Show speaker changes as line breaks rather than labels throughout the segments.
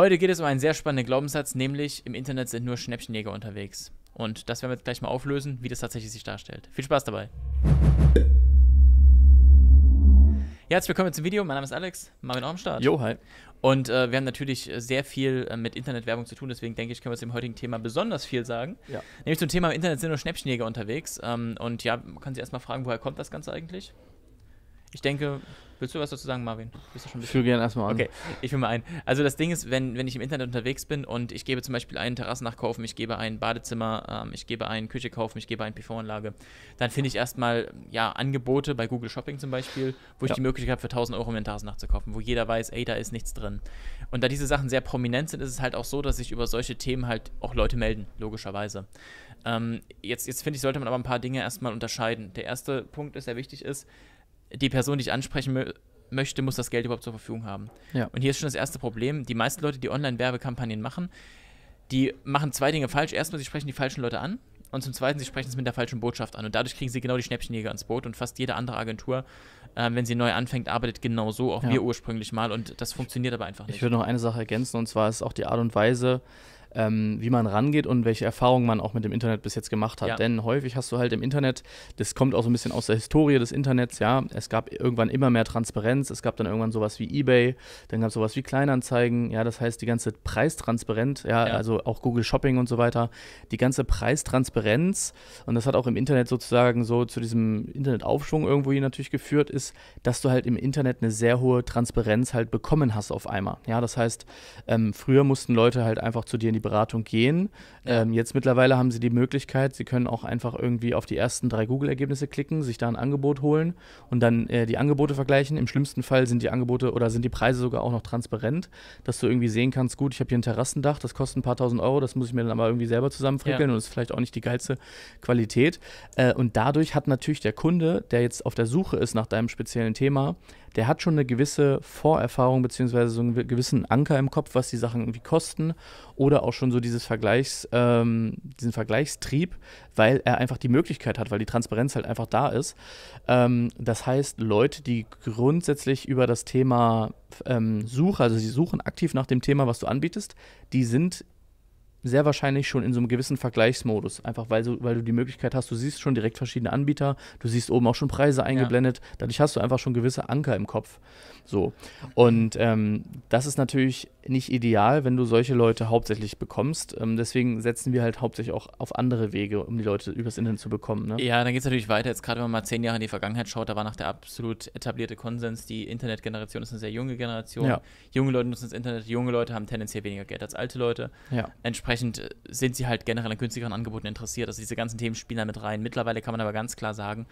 Heute geht es um einen sehr spannenden Glaubenssatz, nämlich im Internet sind nur Schnäppchenjäger unterwegs. Und das werden wir jetzt gleich mal auflösen, wie das tatsächlich sich darstellt. Viel Spaß dabei. Ja, herzlich willkommen zum Video. Mein Name ist Alex, Marvin auch am Start. Jo, hi. Und äh, wir haben natürlich äh, sehr viel äh, mit Internetwerbung zu tun, deswegen denke ich, können wir zu dem heutigen Thema besonders viel sagen. Ja. Nämlich zum Thema im Internet sind nur Schnäppchenjäger unterwegs. Ähm, und ja, man kann sich erstmal fragen, woher kommt das Ganze eigentlich? Ich denke, willst du was dazu sagen, Marvin? ich führe gerne erstmal an. Okay, ich führe mal ein. Also das Ding ist, wenn, wenn ich im Internet unterwegs bin und ich gebe zum Beispiel einen Terrassennach kaufen, ich gebe ein Badezimmer, ähm, ich gebe einen Küche kaufen, ich gebe eine PV-Anlage, dann finde ich erstmal ja, Angebote bei Google Shopping zum Beispiel, wo ich ja. die Möglichkeit habe, für 1000 Euro mir einen Terrassennach zu kaufen, wo jeder weiß, ey, da ist nichts drin. Und da diese Sachen sehr prominent sind, ist es halt auch so, dass sich über solche Themen halt auch Leute melden, logischerweise. Ähm, jetzt jetzt finde ich, sollte man aber ein paar Dinge erstmal unterscheiden. Der erste Punkt ist, der wichtig ist, die Person, die ich ansprechen möchte, muss das Geld überhaupt zur Verfügung haben. Ja. Und hier ist schon das erste Problem. Die meisten Leute, die Online-Werbekampagnen machen, die machen zwei Dinge falsch. Erstmal, sie sprechen die falschen Leute an. Und zum Zweiten, sie sprechen es mit der falschen Botschaft an. Und dadurch kriegen sie genau die Schnäppchenjäger ins Boot. Und fast jede andere Agentur, äh, wenn sie neu anfängt, arbeitet genau so, auch ja. wir ursprünglich mal. Und das funktioniert aber einfach nicht. Ich würde noch
eine Sache ergänzen. Und zwar ist auch die Art und Weise, ähm, wie man rangeht und welche Erfahrungen man auch mit dem Internet bis jetzt gemacht hat. Ja. Denn häufig hast du halt im Internet, das kommt auch so ein bisschen aus der Historie des Internets, ja, es gab irgendwann immer mehr Transparenz, es gab dann irgendwann sowas wie eBay, dann gab es sowas wie Kleinanzeigen, ja, das heißt die ganze Preistransparenz, ja, ja, also auch Google Shopping und so weiter, die ganze Preistransparenz und das hat auch im Internet sozusagen so zu diesem Internetaufschwung irgendwo hier natürlich geführt ist, dass du halt im Internet eine sehr hohe Transparenz halt bekommen hast auf einmal. Ja, das heißt, ähm, früher mussten Leute halt einfach zu dir in die die Beratung gehen. Ähm, jetzt mittlerweile haben Sie die Möglichkeit, Sie können auch einfach irgendwie auf die ersten drei Google-Ergebnisse klicken, sich da ein Angebot holen und dann äh, die Angebote vergleichen. Im schlimmsten Fall sind die Angebote oder sind die Preise sogar auch noch transparent, dass du irgendwie sehen kannst, gut, ich habe hier ein Terrassendach, das kostet ein paar tausend Euro, das muss ich mir dann aber irgendwie selber zusammenfrickeln ja. und ist vielleicht auch nicht die geilste Qualität. Äh, und dadurch hat natürlich der Kunde, der jetzt auf der Suche ist nach deinem speziellen Thema, der hat schon eine gewisse Vorerfahrung bzw. so einen gewissen Anker im Kopf, was die Sachen irgendwie kosten oder auch auch schon so dieses Vergleichs, ähm, diesen Vergleichstrieb, weil er einfach die Möglichkeit hat, weil die Transparenz halt einfach da ist. Ähm, das heißt, Leute, die grundsätzlich über das Thema ähm, Suche, also sie suchen aktiv nach dem Thema, was du anbietest, die sind sehr wahrscheinlich schon in so einem gewissen Vergleichsmodus, einfach weil, so, weil du die Möglichkeit hast, du siehst schon direkt verschiedene Anbieter, du siehst oben auch schon Preise eingeblendet, ja. dadurch hast du einfach schon gewisse Anker im Kopf. So. Und ähm, das ist natürlich nicht ideal, wenn du solche Leute hauptsächlich bekommst. Ähm, deswegen setzen wir halt hauptsächlich auch auf andere Wege, um die Leute übers Internet zu bekommen. Ne?
Ja, dann geht es natürlich weiter. Jetzt gerade, wenn man mal zehn Jahre in die Vergangenheit schaut, da war nach der absolut etablierte Konsens, die Internetgeneration ist eine sehr junge Generation. Ja. Junge Leute nutzen das Internet, junge Leute haben tendenziell weniger Geld als alte Leute. Ja. Entsprechend dementsprechend äh, sind sie halt generell an günstigeren Angeboten interessiert. Also diese ganzen Themen spielen da mit rein. Mittlerweile kann man aber ganz klar sagen,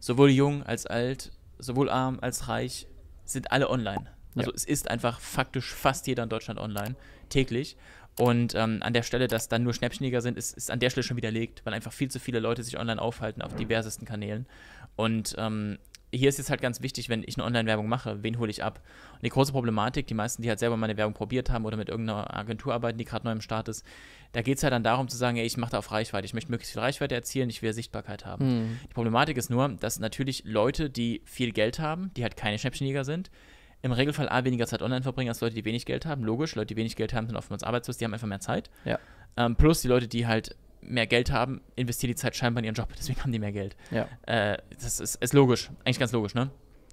sowohl jung als alt, sowohl arm als reich sind alle online. Also ja. es ist einfach faktisch fast jeder in Deutschland online, täglich. Und ähm, an der Stelle, dass dann nur Schnäppchenjäger sind, ist, ist an der Stelle schon widerlegt, weil einfach viel zu viele Leute sich online aufhalten auf diversesten Kanälen. Und ähm, hier ist jetzt halt ganz wichtig, wenn ich eine Online-Werbung mache, wen hole ich ab? Und die große Problematik, die meisten, die halt selber meine Werbung probiert haben oder mit irgendeiner Agentur arbeiten, die gerade neu im Start ist, da geht es halt dann darum zu sagen, ey, ich mache da auf Reichweite, ich möchte möglichst viel Reichweite erzielen, ich will Sichtbarkeit haben. Mhm. Die Problematik ist nur, dass natürlich Leute, die viel Geld haben, die halt keine Schnäppchenjäger sind, im Regelfall A, weniger Zeit online verbringen als Leute, die wenig Geld haben. Logisch, Leute, die wenig Geld haben, sind oftmals arbeitslos, die haben einfach mehr Zeit. Ja. Ähm, plus die Leute, die halt mehr Geld haben, investieren die Zeit scheinbar in ihren Job, deswegen haben die mehr Geld. Ja. Äh, das ist, ist logisch, eigentlich ganz logisch, ne?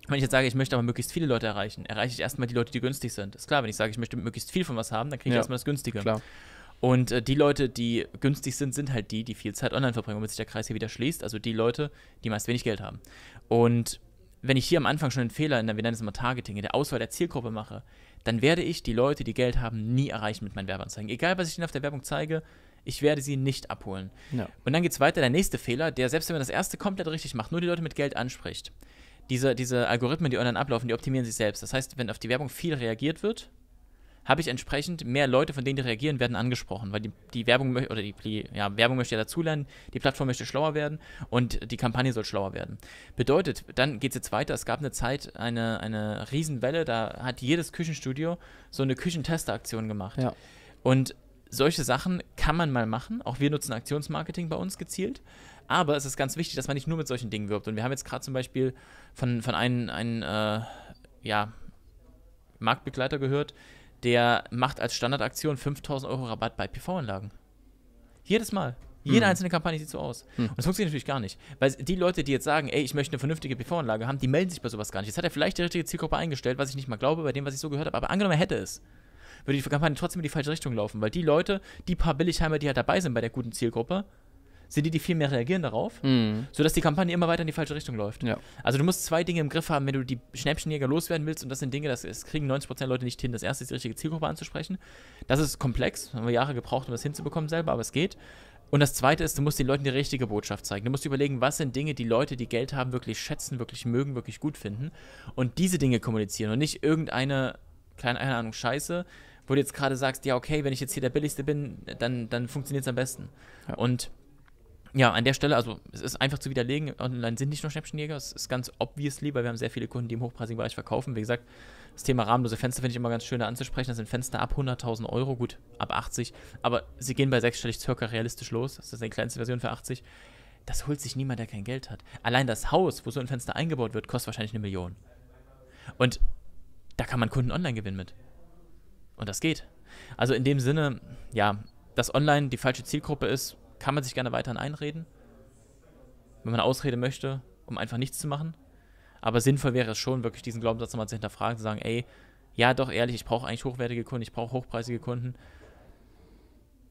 Wenn ich jetzt sage, ich möchte aber möglichst viele Leute erreichen, erreiche ich erstmal die Leute, die günstig sind. Ist klar, wenn ich sage, ich möchte möglichst viel von was haben, dann kriege ich ja. erstmal das Günstige. Klar. Und äh, die Leute, die günstig sind, sind halt die, die viel Zeit online verbringen, womit sich der Kreis hier wieder schließt. Also die Leute, die meist wenig Geld haben. Und wenn ich hier am Anfang schon einen Fehler in der, wir nennen es mal Targeting, in der Auswahl der Zielgruppe mache, dann werde ich die Leute, die Geld haben, nie erreichen mit meinen Werbeanzeigen. Egal, was ich ihnen auf der Werbung zeige, ich werde sie nicht abholen. Ja. Und dann geht es weiter, der nächste Fehler, der selbst wenn man das erste komplett richtig macht, nur die Leute mit Geld anspricht. Diese, diese Algorithmen, die online ablaufen, die optimieren sich selbst. Das heißt, wenn auf die Werbung viel reagiert wird, habe ich entsprechend mehr Leute, von denen die reagieren, werden angesprochen, weil die, die Werbung oder die, die ja, Werbung möchte ja dazulernen, die Plattform möchte schlauer werden und die Kampagne soll schlauer werden. Bedeutet, dann geht es jetzt weiter. Es gab eine Zeit, eine, eine Riesenwelle, da hat jedes Küchenstudio so eine Küchentesteraktion gemacht. Ja. Und solche Sachen kann man mal machen. Auch wir nutzen Aktionsmarketing bei uns gezielt. Aber es ist ganz wichtig, dass man nicht nur mit solchen Dingen wirbt. Und wir haben jetzt gerade zum Beispiel von, von einem, einem äh, ja, Marktbegleiter gehört, der macht als Standardaktion 5000 Euro Rabatt bei PV-Anlagen. Jedes Mal. Jede mhm. einzelne Kampagne sieht so aus. Mhm. Und das funktioniert natürlich gar nicht. Weil die Leute, die jetzt sagen, ey, ich möchte eine vernünftige PV-Anlage haben, die melden sich bei sowas gar nicht. Jetzt hat er vielleicht die richtige Zielgruppe eingestellt, was ich nicht mal glaube, bei dem, was ich so gehört habe. Aber angenommen, er hätte es würde die Kampagne trotzdem in die falsche Richtung laufen, weil die Leute, die paar Billigheimer, die halt dabei sind bei der guten Zielgruppe, sind die, die viel mehr reagieren darauf, mhm. sodass die Kampagne immer weiter in die falsche Richtung läuft. Ja. Also du musst zwei Dinge im Griff haben, wenn du die Schnäppchenjäger loswerden willst und das sind Dinge, das, das kriegen 90% Leute nicht hin. Das erste ist die richtige Zielgruppe anzusprechen. Das ist komplex, haben wir Jahre gebraucht, um das hinzubekommen selber, aber es geht. Und das zweite ist, du musst den Leuten die richtige Botschaft zeigen. Du musst überlegen, was sind Dinge, die Leute, die Geld haben, wirklich schätzen, wirklich mögen, wirklich gut finden und diese Dinge kommunizieren und nicht irgendeine, kleine Ahnung, Scheiße, wo du jetzt gerade sagst, ja, okay, wenn ich jetzt hier der Billigste bin, dann, dann funktioniert es am besten. Ja. Und ja, an der Stelle, also es ist einfach zu widerlegen, online sind nicht nur Schnäppchenjäger, es ist ganz obviously, weil wir haben sehr viele Kunden, die im hochpreisigen Bereich verkaufen. Wie gesagt, das Thema rahmenlose Fenster finde ich immer ganz schön da anzusprechen. Das sind Fenster ab 100.000 Euro, gut, ab 80, aber sie gehen bei sechsstellig circa realistisch los. Das ist die kleinste Version für 80. Das holt sich niemand, der kein Geld hat. Allein das Haus, wo so ein Fenster eingebaut wird, kostet wahrscheinlich eine Million. Und da kann man Kunden online gewinnen mit. Und das geht. Also in dem Sinne, ja, dass online die falsche Zielgruppe ist, kann man sich gerne weiterhin einreden. Wenn man Ausrede möchte, um einfach nichts zu machen. Aber sinnvoll wäre es schon, wirklich diesen Glaubenssatz nochmal zu hinterfragen, zu sagen, ey, ja, doch ehrlich, ich brauche eigentlich hochwertige Kunden, ich brauche hochpreisige Kunden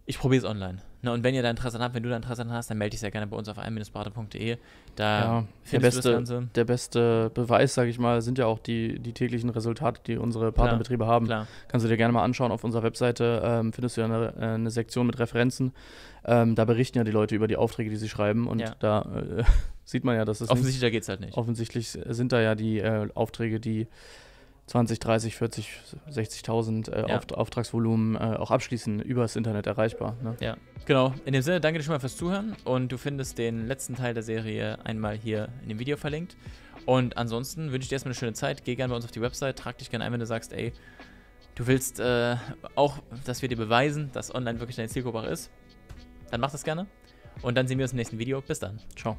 ich probiere es online. Na, ne, und wenn ihr da Interesse habt, wenn du da Interesse hast, dann melde dich sehr gerne bei uns auf ein-berater.de. Da ja, findest beste, du das Ganze.
Der beste Beweis, sage ich mal, sind ja auch die, die täglichen Resultate, die unsere Partnerbetriebe klar, haben. Klar. Kannst du dir gerne mal anschauen. Auf unserer Webseite ähm, findest du ja eine, äh, eine, Sektion mit Referenzen. Ähm, da berichten ja die Leute über die Aufträge, die sie schreiben. Und ja. da äh, sieht man ja, dass es. Offensichtlich, nicht, da es halt nicht. Offensichtlich sind da ja die äh, Aufträge, die 20, 30, 40, 60.000 äh, ja. Auftragsvolumen äh, auch abschließen, übers Internet erreichbar. Ne?
Ja, genau. In dem Sinne, danke dir schon mal fürs Zuhören und du findest den letzten Teil der Serie einmal hier in dem Video verlinkt. Und ansonsten wünsche ich dir erstmal eine schöne Zeit. Geh gerne bei uns auf die Website, trag dich gerne ein, wenn du sagst, ey, du willst äh, auch, dass wir dir beweisen, dass online wirklich deine Zielgruppe ist. Dann mach das gerne. Und dann sehen wir uns im nächsten Video. Bis dann. Ciao.